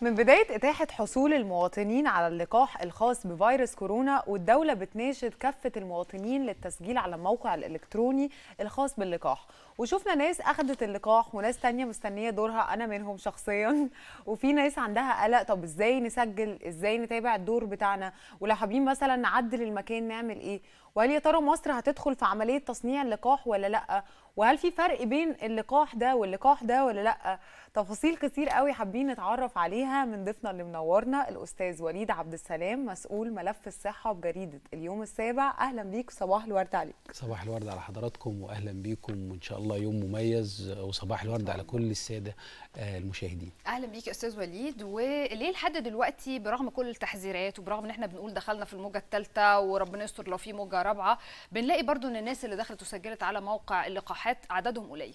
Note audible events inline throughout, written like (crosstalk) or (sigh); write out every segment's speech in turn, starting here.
من بداية إتاحة حصول المواطنين على اللقاح الخاص بفيروس كورونا والدولة بتناشد كافة المواطنين للتسجيل على الموقع الإلكتروني الخاص باللقاح وشفنا ناس اخذت اللقاح وناس تانية مستنيه دورها انا منهم شخصيا (laughs) وفي ناس عندها قلق طب ازاي نسجل ازاي نتابع الدور بتاعنا ولو حابين مثلا نعدل المكان نعمل ايه وهل يا ترى مصر هتدخل في عمليه تصنيع اللقاح ولا لا وهل في فرق بين اللقاح ده واللقاح ده ولا لا تفاصيل كتير قوي حابين نتعرف عليها من ضيفنا اللي منورنا الاستاذ وليد عبد السلام مسؤول ملف الصحه بجريده اليوم السابع اهلا بيك صباح الورد عليك صباح الورد على حضراتكم واهلا بيكم وان شاء الله الله يوم مميز وصباح الورد على كل الساده آه، المشاهدين اهلا بيك استاذ وليد وليه لحد دلوقتي برغم كل التحذيرات وبرغم ان احنا بنقول دخلنا في الموجه الثالثه وربنا يستر لو في موجه رابعه بنلاقي برضو ان الناس اللي دخلت وسجلت على موقع اللقاحات عددهم قليل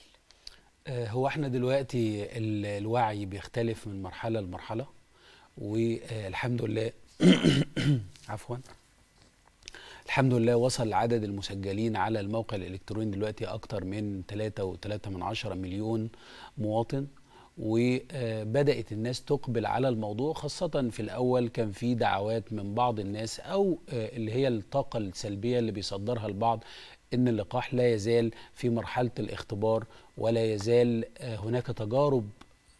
آه، هو احنا دلوقتي الوعي بيختلف من مرحله لمرحله والحمد لله (coughs) عفوا الحمد لله وصل عدد المسجلين على الموقع الإلكتروني دلوقتي أكتر من 3.3 من عشرة مليون مواطن وبدات الناس تقبل على الموضوع خاصه في الاول كان في دعوات من بعض الناس او آه، اللي هي الطاقه السلبيه اللي بيصدرها البعض ان اللقاح لا يزال في مرحله الاختبار ولا يزال آه، هناك تجارب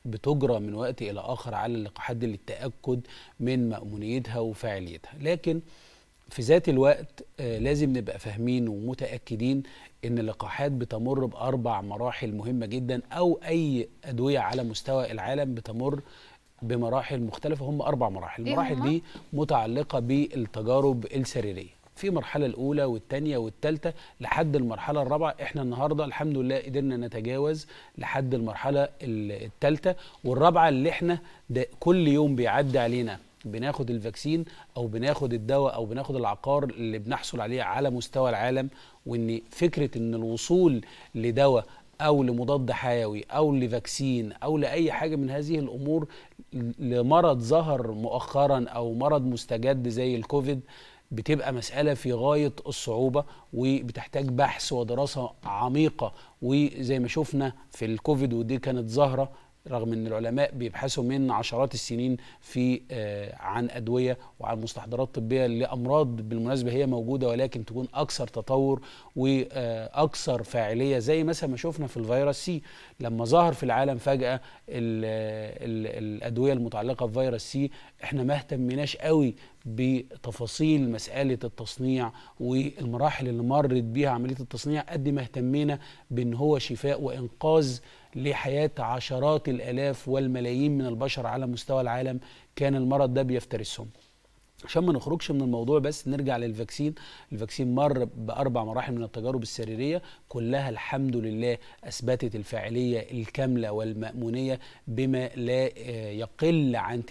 بتجرى من وقت الى اخر على اللقاحات دي للتاكد من مامونيتها وفاعليتها لكن في ذات الوقت آه، لازم نبقى فاهمين ومتاكدين ان اللقاحات بتمر باربع مراحل مهمه جدا او اي ادويه على مستوى العالم بتمر بمراحل مختلفه هم اربع مراحل أيوة. المراحل دي متعلقه بالتجارب السريريه في المرحله الاولى والثانيه والثالثه لحد المرحله الرابعه احنا النهارده الحمد لله قدرنا نتجاوز لحد المرحله الثالثه والرابعه اللي احنا ده كل يوم بيعدي علينا بناخد الفاكسين او بناخد الدواء او بناخد العقار اللي بنحصل عليه على مستوى العالم وان فكره ان الوصول لدواء او لمضاد حيوي او لفاكسين او لاي حاجه من هذه الامور لمرض ظهر مؤخرا او مرض مستجد زي الكوفيد بتبقى مسألة في غاية الصعوبة وبتحتاج بحث ودراسة عميقة وزي ما شفنا في الكوفيد ودي كانت ظاهرة رغم ان العلماء بيبحثوا من عشرات السنين في آه، عن ادويه وعن مستحضرات طبيه لامراض بالمناسبه هي موجوده ولكن تكون اكثر تطور واكثر آه، فاعليه زي مثلا ما شفنا في الفيروس سي لما ظهر في العالم فجاه آه، الادويه المتعلقه بفيروس سي احنا ما اهتمناش قوي بتفاصيل مساله التصنيع والمراحل اللي مرت بيها عمليه التصنيع قد ما اهتمينا بان هو شفاء وانقاذ لحياه عشرات الالاف والملايين من البشر على مستوى العالم كان المرض ده بيفترسهم عشان ما نخرجش من الموضوع بس نرجع للفاكسين الفاكسين مر باربع مراحل من التجارب السريريه كلها الحمد لله اثبتت الفاعليه الكامله والمامونيه بما لا آه، يقل عن 90%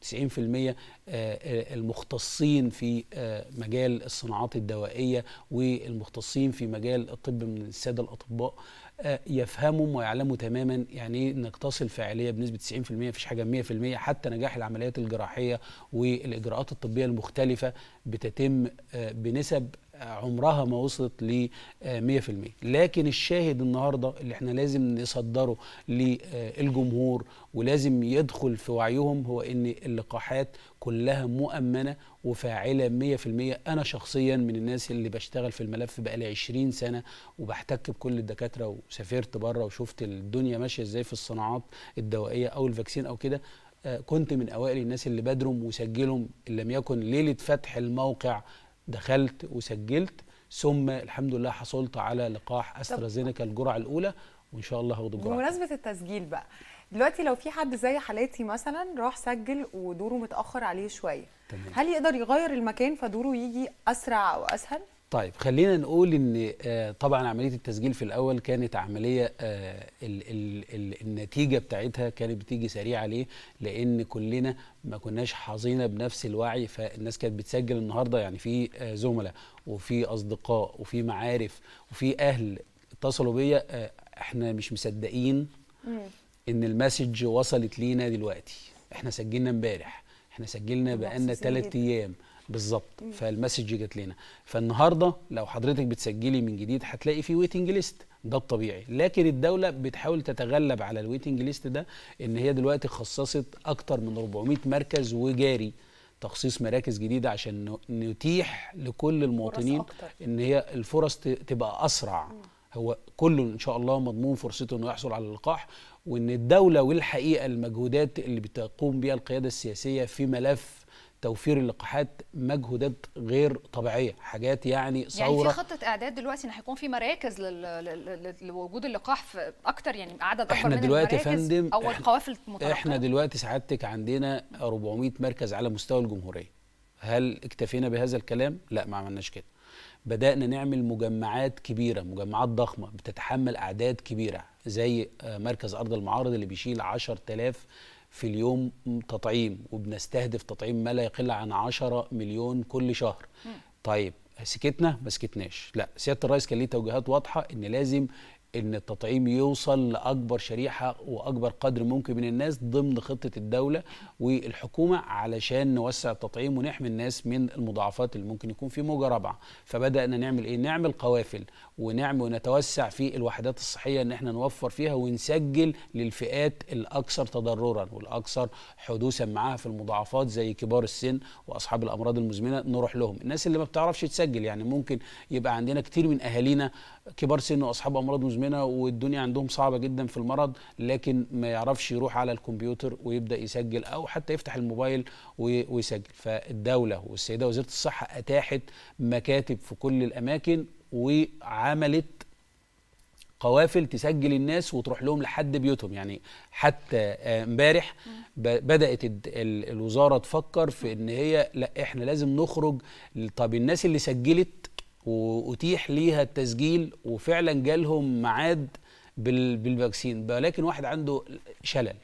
90 آه، المختصين في آه، مجال الصناعات الدوائيه والمختصين في مجال الطب من الساده الاطباء يفهموا ويعلموا تماما يعني ايه انك تصل فاعليه بنسبه 90% مفيش حاجه 100% حتى نجاح العمليات الجراحيه والاجراءات الطبيه المختلفه بتتم آه، بنسب عمرها ما وصلت ل 100% آه، لكن الشاهد النهارده اللي احنا لازم نصدره للجمهور آه، ولازم يدخل في وعيهم هو ان اللقاحات كلها مؤمنه وفاعله 100% انا شخصيا من الناس اللي بشتغل في الملف بقالي 20 سنه وبحتك بكل الدكاتره وسافرت بره وشفت الدنيا ماشيه ازاي في الصناعات الدوائيه او الفاكسين او كده آه، كنت من اوائل الناس اللي بدرم وسجلهم ان لم يكن ليله فتح الموقع دخلت وسجلت ثم الحمد لله حصلت على لقاح استرازينيكا الجرعه الاولى وان شاء الله هاخد الجرعه بمناسبه التسجيل بقى دلوقتي لو في حد زي حالاتي مثلا راح سجل ودوره متاخر عليه شويه هل يقدر يغير المكان فدوره يجي اسرع او اسهل طيب خلينا نقول ان آه، طبعا عمليه التسجيل في الاول كانت عمليه آه، ال ال ال النتيجه بتاعتها كانت بتيجي سريعه ليه؟ لان كلنا ما كناش حاظينا بنفس الوعي فالناس كانت بتسجل النهارده يعني في آه، زملاء وفي اصدقاء وفي معارف وفي اهل اتصلوا بيا احنا مش مصدقين ان المسج وصلت لينا دلوقتي احنا سجلنا امبارح احنا سجلنا بقالنا ثلاث ايام بالظبط فالمسج جت لنا فالنهارده لو حضرتك بتسجلي من جديد هتلاقي في ويتنج ليست ده الطبيعي لكن الدوله بتحاول تتغلب على الويتنج ليست ده ان هي دلوقتي خصصت اكتر من 400 مركز وجاري تخصيص مراكز جديده عشان نتيح لكل المواطنين ان هي الفرص تبقى اسرع هو كله ان شاء الله مضمون فرصته انه يحصل على اللقاح وان الدوله والحقيقه المجهودات اللي بتقوم بها القياده السياسيه في ملف توفير اللقاحات مجهودات غير طبيعيه حاجات يعني ثوره يعني في خطه اعداد دلوقتي ان هيكون في مراكز لوجود اللقاح في اكتر يعني عدد اكبر احنا من دلوقتي يا فندم او القوافل المتراكمه احنا دلوقتي سعادتك عندنا 400 مركز على مستوى الجمهوريه هل اكتفينا بهذا الكلام لا ما عملناش كده بدأنا نعمل مجمعات كبيرة مجمعات ضخمة بتتحمل أعداد كبيرة زي آه، مركز أرض المعارض اللي بيشيل 10000 في اليوم تطعيم وبنستهدف تطعيم ما لا يقل عن 10 مليون كل شهر طيب سكتنا ما سكتناش لا سياده الرئيس كان ليه توجيهات واضحه ان لازم ان التطعيم يوصل لاكبر شريحه واكبر قدر ممكن من الناس ضمن خطه الدوله والحكومه علشان نوسع التطعيم ونحمي الناس من المضاعفات اللي ممكن يكون في موجه رابعه فبدانا نعمل ايه نعمل قوافل ونعمل ونتوسع في الوحدات الصحيه ان احنا نوفر فيها ونسجل للفئات الاكثر تضررا والاكثر حدوثا معاها في المضاعفات زي كبار السن واصحاب الامراض المزمنه نروح لهم الناس اللي ما بتعرفش تسجل يعني ممكن يبقى عندنا كتير من اهالينا كبار سن واصحاب امراض مزمنه والدنيا عندهم صعبه جدا في المرض لكن ما يعرفش يروح على الكمبيوتر ويبدا يسجل او حتى يفتح الموبايل ويسجل فالدوله والسيده وزيره الصحه اتاحت مكاتب في كل الاماكن وعملت قوافل تسجل الناس وتروح لهم لحد بيوتهم يعني حتى آه، امبارح بدات الوزاره تفكر في ان هي لا احنا لازم نخرج طب الناس اللي سجلت واتيح ليها التسجيل وفعلا جالهم معاد بالفاكسين ولكن واحد عنده شلل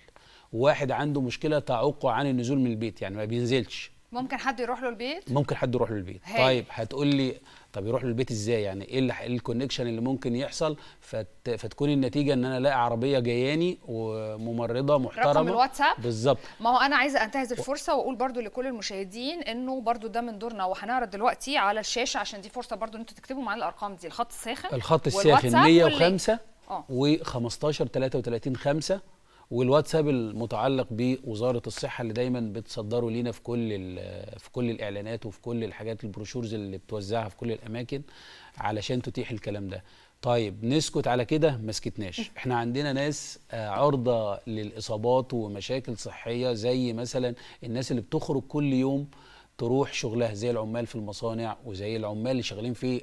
واحد عنده مشكله تعوقه عن النزول من البيت يعني ما بينزلش ممكن حد يروح له البيت ممكن حد يروح له البيت هي. طيب هتقول لي طب يروح له البيت ازاي يعني ايه اللي إيه الكونكشن اللي ممكن يحصل فت... فتكون النتيجه ان انا الاقي عربيه جاياني وممرضه محترمه رقم الواتساب بالظبط ما هو انا عايزه انتهز الفرصه واقول برضو لكل المشاهدين انه برضو ده من دورنا وهنعرض دلوقتي على الشاشه عشان دي فرصه برضو ان انتوا تكتبوا معانا الارقام دي الخط الساخن الخط الساخن 105 و15 33 5 والواتساب المتعلق بوزاره الصحه اللي دايما بتصدره لينا في كل في كل الاعلانات وفي كل الحاجات البروشورز اللي بتوزعها في كل الاماكن علشان تتيح الكلام ده طيب نسكت على كده ما سكتناش (laughs) احنا عندنا ناس آه، عرضه للاصابات ومشاكل صحيه زي مثلا الناس اللي بتخرج كل يوم تروح شغلها زي العمال في المصانع وزي العمال اللي شغالين في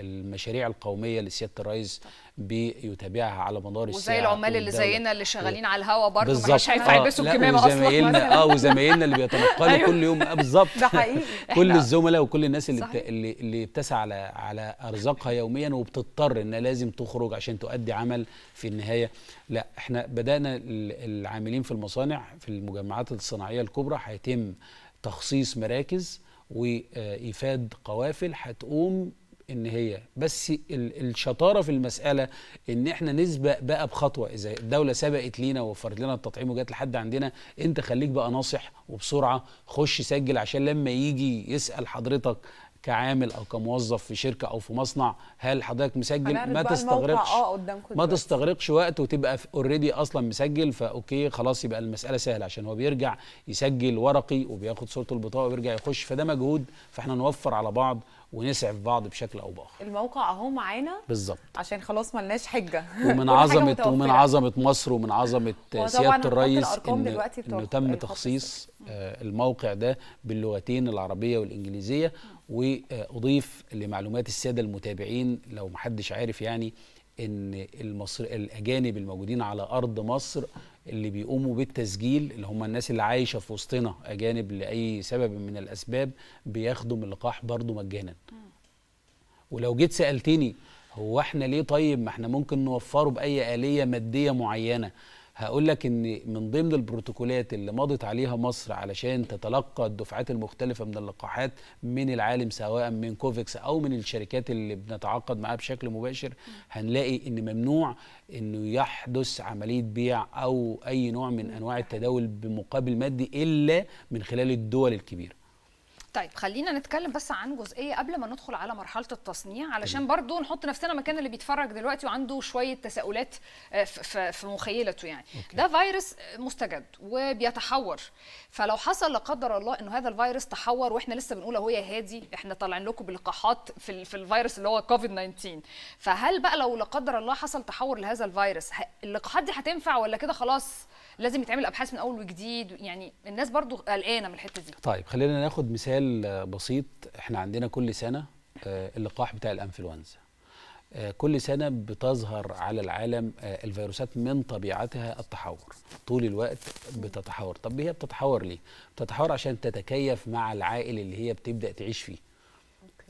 المشاريع القوميه لسياده الرئيس بيتابعها على مدار الساعه وزي العمال اللي زينا اللي شغالين على الهوا برضه ما حدش هينفع آه، يلبسوا الكمامه اصلا وزمايلنا اه وزمايلنا اللي بيتنقلوا (laughs) أيوه. كل يوم آه، بالظبط ده حقيقي (laughs) كل الزملاء وكل الناس اللي بت... اللي اللي بتسعى على على ارزاقها يوميا وبتضطر انها لازم تخرج عشان تؤدي عمل في النهايه لا احنا بدانا العاملين في المصانع في المجمعات الصناعيه الكبرى هيتم تخصيص مراكز وايفاد قوافل هتقوم ان هي بس الشطاره في المساله ان احنا نسبق بقى بخطوه اذا الدوله سبقت لينا ووفرت لنا التطعيم وجات لحد عندنا انت خليك بقى ناصح وبسرعه خش سجل عشان لما يجي يسال حضرتك كعامل او كموظف في شركه او في مصنع هل حضرتك مسجل ما تستغرقش آه ما تستغرقش وقت وتبقى اوريدي اصلا مسجل فاوكي خلاص يبقى المساله سهله عشان هو بيرجع يسجل ورقي وبياخد صوره البطاقه ويرجع يخش فده مجهود فاحنا نوفر على بعض ونسعف بعض بشكل او باخر الموقع اهو معانا بالظبط عشان خلاص ملناش حجه ومن (laughs) عظمه ومن عظمه مصر ومن عظمه سياده الرئيس ان انه تم تخصيص آه، الموقع ده باللغتين العربيه والانجليزيه واضيف لمعلومات الساده المتابعين لو محدش عارف يعني ان المصر الاجانب الموجودين على ارض مصر اللي بيقوموا بالتسجيل اللي هم الناس اللي عايشه في وسطنا اجانب لاي سبب من الاسباب بياخدوا من اللقاح برضه مجانا ولو جيت سالتني هو احنا ليه طيب ما احنا ممكن نوفره باي اليه ماديه معينه هقول لك ان من ضمن البروتوكولات اللي مضت عليها مصر علشان تتلقى الدفعات المختلفه من اللقاحات من العالم سواء من كوفيكس او من الشركات اللي بنتعاقد معاها بشكل مباشر هنلاقي ان ممنوع انه يحدث عمليه بيع او اي نوع من انواع التداول بمقابل مادي الا من خلال الدول الكبيره طيب خلينا نتكلم بس عن جزئيه قبل ما ندخل على مرحله التصنيع علشان برضو نحط نفسنا مكان اللي بيتفرج دلوقتي وعنده شويه تساؤلات آه، في مخيلته يعني أوكي. ده فيروس مستجد وبيتحور فلو حصل لا قدر الله انه هذا الفيروس تحور واحنا لسه بنقول اهو يا هادي احنا طالعين لكم بلقاحات في في الفيروس اللي هو كوفيد 19 فهل بقى لو لا قدر الله حصل تحور لهذا الفيروس اللقاحات دي هتنفع ولا كده خلاص لازم يتعمل ابحاث من اول وجديد يعني الناس برضو قلقانه من الحته دي طيب خلينا ناخد مثال بسيط احنا عندنا كل سنه آه، اللقاح بتاع الانفلونزا آه، كل سنة بتظهر على العالم آه، الفيروسات من طبيعتها التحور طول الوقت بتتحور طب هي بتتحور ليه؟ بتتحور عشان تتكيف مع العائل اللي هي بتبدأ تعيش فيه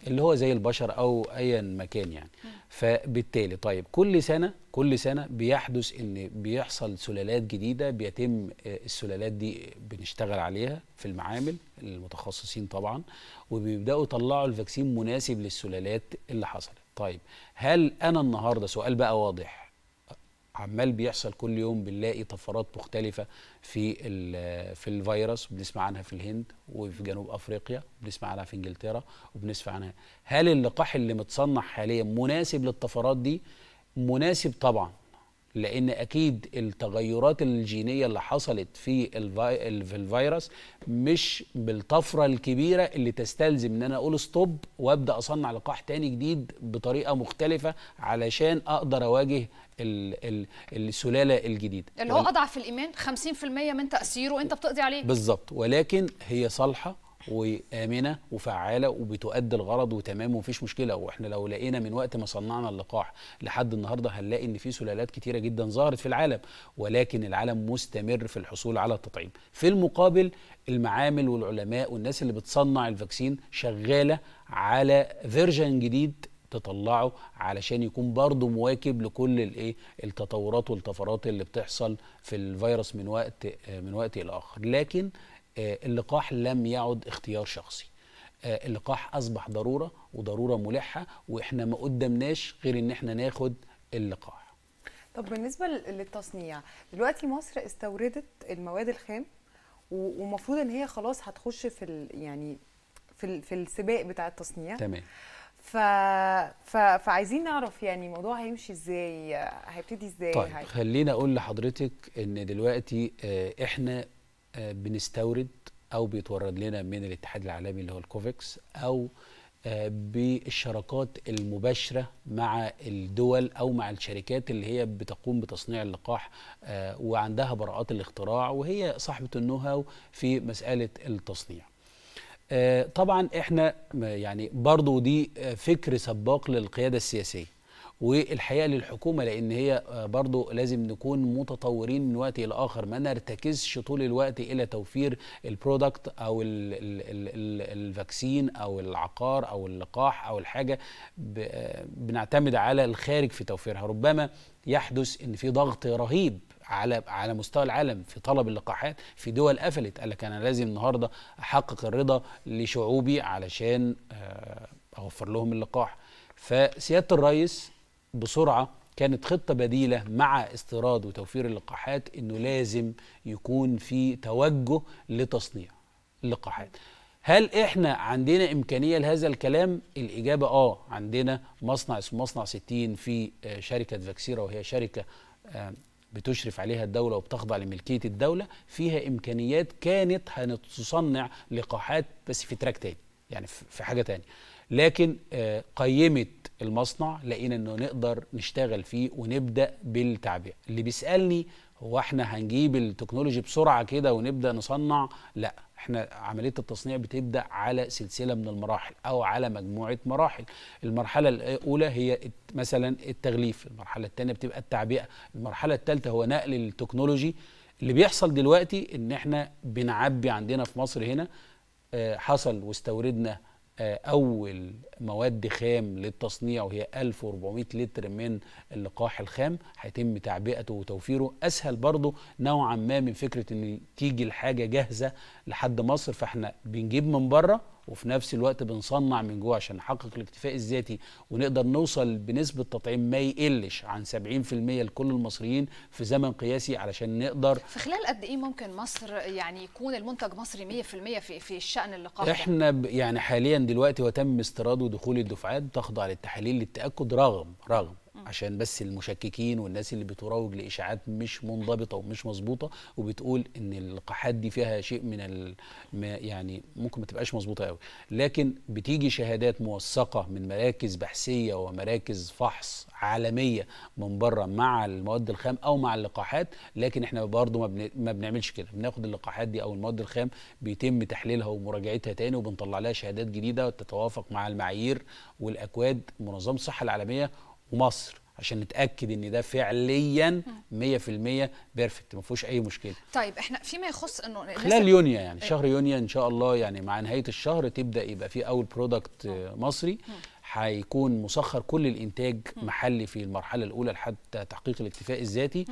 اللي هو زي البشر او ايا مكان يعني فبالتالي طيب كل سنه كل سنه بيحدث ان بيحصل سلالات جديده بيتم آه، السلالات دي بنشتغل عليها في المعامل المتخصصين طبعا وبيبداوا يطلعوا الفاكسين مناسب للسلالات اللي حصلت طيب هل انا النهارده سؤال بقى واضح عمال بيحصل كل يوم بنلاقي طفرات مختلفه في في الفيروس بنسمع عنها في الهند وفي جنوب افريقيا بنسمع عنها في انجلترا وبنسمع عنها هل اللقاح اللي متصنع حاليا مناسب للطفرات دي مناسب طبعا لان اكيد التغيرات الجينيه اللي حصلت في الفيروس مش بالطفره الكبيره اللي تستلزم ان انا اقول ستوب وابدا اصنع لقاح تاني جديد بطريقه مختلفه علشان اقدر اواجه الـ الـ السلاله الجديده اللي هو اضعف الايمان 50% من تاثيره انت بتقضي عليه بالظبط ولكن هي صالحه وامنه وفعاله وبتؤدي الغرض وتمام ومفيش مشكله واحنا لو لقينا من وقت ما صنعنا اللقاح لحد النهارده هنلاقي ان في سلالات كتيره جدا ظهرت في العالم ولكن العالم مستمر في الحصول على التطعيم في المقابل المعامل والعلماء والناس اللي بتصنع الفاكسين شغاله على فيرجن جديد تطلعه علشان يكون برضه مواكب لكل الايه التطورات والطفرات اللي بتحصل في الفيروس من وقت من وقت الى اخر لكن آه، اللقاح لم يعد اختيار شخصي آه، اللقاح اصبح ضروره وضروره ملحه واحنا ما قدمناش غير ان احنا ناخد اللقاح طب بالنسبه للتصنيع دلوقتي مصر استوردت المواد الخام ومفروض ان هي خلاص هتخش في ال يعني في ال في السباق بتاع التصنيع تمام ف... ف... فعايزين نعرف يعني الموضوع هيمشي ازاي هيبتدي ازاي طيب هي... خليني اقول لحضرتك ان دلوقتي آه، احنا آه، بنستورد او بيتورد لنا من الاتحاد العالمي اللي هو الكوفكس او آه، بالشراكات المباشره مع الدول او مع الشركات اللي هي بتقوم بتصنيع اللقاح آه، وعندها براءات الاختراع وهي صاحبه النو هاو في مساله التصنيع. طبعا احنا يعني برضو دي فكر سباق للقياده السياسيه. والحقيقه للحكومه لان هي آه، برضو لازم نكون متطورين من وقت الى اخر ما نرتكزش طول الوقت الى توفير البرودكت او الفاكسين او العقار او اللقاح او الحاجه آه، بنعتمد على الخارج في توفيرها ربما يحدث ان في ضغط رهيب على على مستوى العالم في طلب اللقاحات في دول قفلت قال لك انا لازم النهارده احقق الرضا لشعوبي علشان آه، اوفر لهم اللقاح فسياده الرئيس بسرعه كانت خطه بديله مع استيراد وتوفير اللقاحات انه لازم يكون في توجه لتصنيع اللقاحات هل احنا عندنا امكانيه لهذا الكلام الاجابه اه عندنا مصنع اسمه مصنع 60 في آه، شركه فاكسيرا وهي شركه آه، بتشرف عليها الدولة وبتخضع لملكية الدولة فيها إمكانيات كانت هتصنع لقاحات بس في تراك تاني يعني في حاجة تانية لكن آه، قيمت المصنع لقينا انه نقدر نشتغل فيه ونبدا بالتعبئه اللي بيسالني هو احنا هنجيب التكنولوجي بسرعه كده ونبدا نصنع لا احنا عمليه التصنيع بتبدا على سلسله من المراحل او على مجموعه مراحل المرحله الاولى هي مثلا التغليف المرحله الثانيه بتبقى التعبئه المرحله الثالثه هو نقل التكنولوجي اللي بيحصل دلوقتي ان احنا بنعبي عندنا في مصر هنا آه، حصل واستوردنا آه، اول مواد خام للتصنيع وهي 1400 لتر من اللقاح الخام هيتم تعبئته وتوفيره اسهل برضو نوعا ما من فكره ان تيجي الحاجه جاهزه لحد مصر فاحنا بنجيب من بره وفي نفس الوقت بنصنع من جوه عشان نحقق الاكتفاء الذاتي ونقدر نوصل بنسبه تطعيم ما يقلش عن 70% لكل المصريين في زمن قياسي علشان نقدر في خلال قد ايه ممكن مصر يعني يكون المنتج مصري 100% في في الشان اللي احنا يعني حاليا دلوقتي وتم استيراد ودخول الدفعات تخضع للتحاليل للتاكد رغم رغم عشان بس المشككين والناس اللي بتروج لاشاعات مش منضبطه ومش مظبوطه وبتقول ان اللقاحات دي فيها شيء من ال... يعني ممكن ما تبقاش مظبوطه قوي لكن بتيجي شهادات موثقه من مراكز بحثيه ومراكز فحص عالميه من بره مع المواد الخام او مع اللقاحات لكن احنا برضه ما, بن... ما بنعملش كده بناخد اللقاحات دي او المواد الخام بيتم تحليلها ومراجعتها تاني وبنطلع لها شهادات جديده تتوافق مع المعايير والاكواد منظمه الصحه العالميه ومصر عشان نتاكد ان ده فعليا 100% بيرفكت ما فيهوش اي مشكله طيب احنا فيما يخص انه خلال يونيو يعني إيه. شهر يونيو ان شاء الله يعني مع نهايه الشهر تبدا يبقى في اول برودكت مصري هيكون مسخر كل الانتاج محلي في المرحله الاولى لحد تحقيق الاكتفاء الذاتي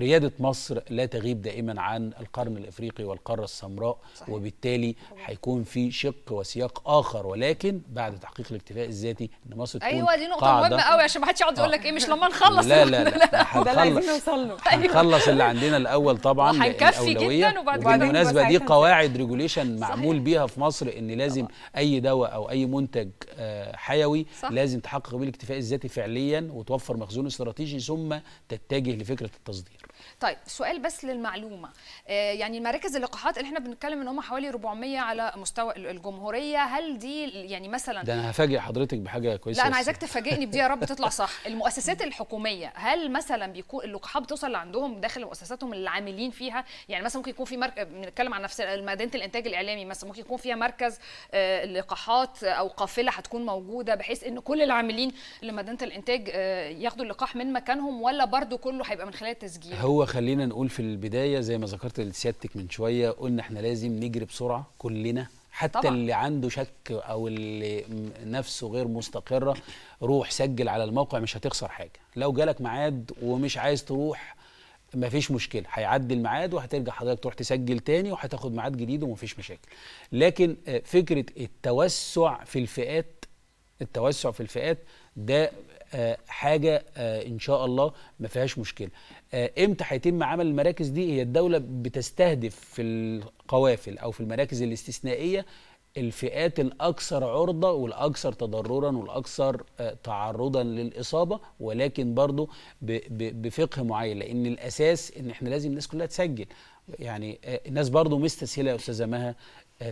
ريادة مصر لا تغيب دائما عن القرن الإفريقي والقارة السمراء صحيح. وبالتالي هيكون في شق وسياق آخر ولكن بعد تحقيق الاكتفاء الذاتي إن مصر تكون أيوة دي نقطة قاعدة. مهمة قوي عشان ما حدش يقعد يقول لك إيه مش لما نخلص لا لا لا, لا. (laughs) ده اللي عايزين هنخلص اللي أيوة. عندنا الأول طبعا وهنكفي (laughs) جدا وبعد كده بالمناسبة دي قواعد ريجوليشن معمول بيها في مصر إن لازم أي دواء أو أي منتج آه، حيوي لازم تحقق به الاكتفاء الذاتي فعليا وتوفر مخزون استراتيجي ثم تتجه لفكره التصدير طيب سؤال بس للمعلومه آه، يعني مراكز اللقاحات اللي احنا بنتكلم ان هم حوالي 400 على مستوى الجمهوريه هل دي يعني مثلا ده انا هفاجئ حضرتك بحاجه كويسه لا انا عايزاك تفاجئني بدي يا رب تطلع صح (laughs) المؤسسات الحكوميه هل مثلا بيكون اللقاحات بتوصل لعندهم داخل مؤسساتهم اللي عاملين فيها يعني مثلا ممكن يكون في مركز بنتكلم عن نفس مدينه الانتاج الاعلامي مثلا ممكن يكون فيها مركز آه، لقاحات او قافله هتكون موجوده بحيث ان كل العاملين لمدينه الانتاج آه، ياخدوا اللقاح من مكانهم ولا برضو كله هيبقى من خلال التسجيل هو خلينا نقول في البدايه زي ما ذكرت لسيادتك من شويه قلنا احنا لازم نجري بسرعه كلنا حتى طبعا. اللي عنده شك او اللي نفسه غير مستقره روح سجل على الموقع مش هتخسر حاجه لو جالك ميعاد ومش عايز تروح مفيش مشكله هيعدي الميعاد وهترجع حضرتك تروح تسجل تاني وهتاخد ميعاد جديد ومفيش مشاكل لكن آه، فكره التوسع في الفئات التوسع في الفئات ده آه، حاجه آه، ان شاء الله ما فيهاش مشكله آه، امتى هيتم عمل المراكز دي هي الدوله بتستهدف في القوافل او في المراكز الاستثنائيه الفئات الاكثر عرضه والاكثر تضررا والاكثر تعرضا للاصابه ولكن برضه بفقه معين لان الاساس ان احنا لازم الناس كلها تسجل يعني الناس برضه مستسهله يا استاذه مها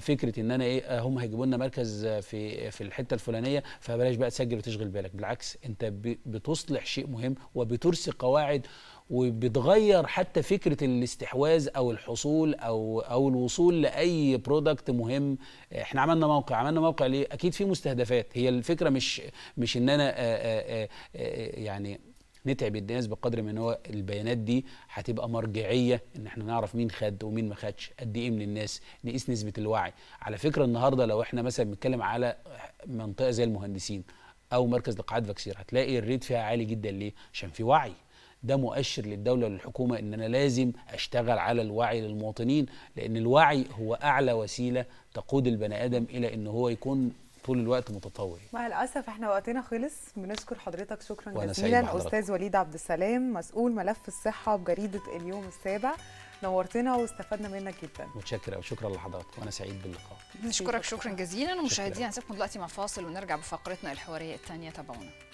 فكره ان انا ايه هم هيجيبوا لنا مركز في في الحته الفلانيه فبلاش بقى تسجل وتشغل بالك بالعكس انت بتصلح شيء مهم وبترسي قواعد وبتغير حتى فكره الاستحواذ او الحصول او او الوصول لاي برودكت مهم احنا عملنا موقع عملنا موقع ليه اكيد في مستهدفات هي الفكره مش مش ان انا آآ آآ يعني نتعب الناس بقدر ما ان هو البيانات دي هتبقى مرجعيه ان احنا نعرف مين خد ومين ما خدش قد ايه من الناس نقيس نسبه الوعي على فكره النهارده لو احنا مثلا بنتكلم على منطقه زي المهندسين او مركز لقاعات فاكسير هتلاقي الريت فيها عالي جدا ليه عشان في وعي ده مؤشر للدوله وللحكومه ان انا لازم اشتغل على الوعي للمواطنين لان الوعي هو اعلى وسيله تقود البني ادم الى ان هو يكون طول الوقت متطور مع الاسف احنا وقتنا خلص بنشكر حضرتك شكرا جزيلا استاذ وليد عبد السلام مسؤول ملف الصحه بجريده اليوم السابع نورتنا واستفدنا منك جدا متشكر قوي شكرا لحضرتك وانا سعيد باللقاء نشكرك شكرا جزيلا ومشاهدينا هنسيبكم دلوقتي مع فاصل ونرجع بفقرتنا الحواريه الثانيه تابعونا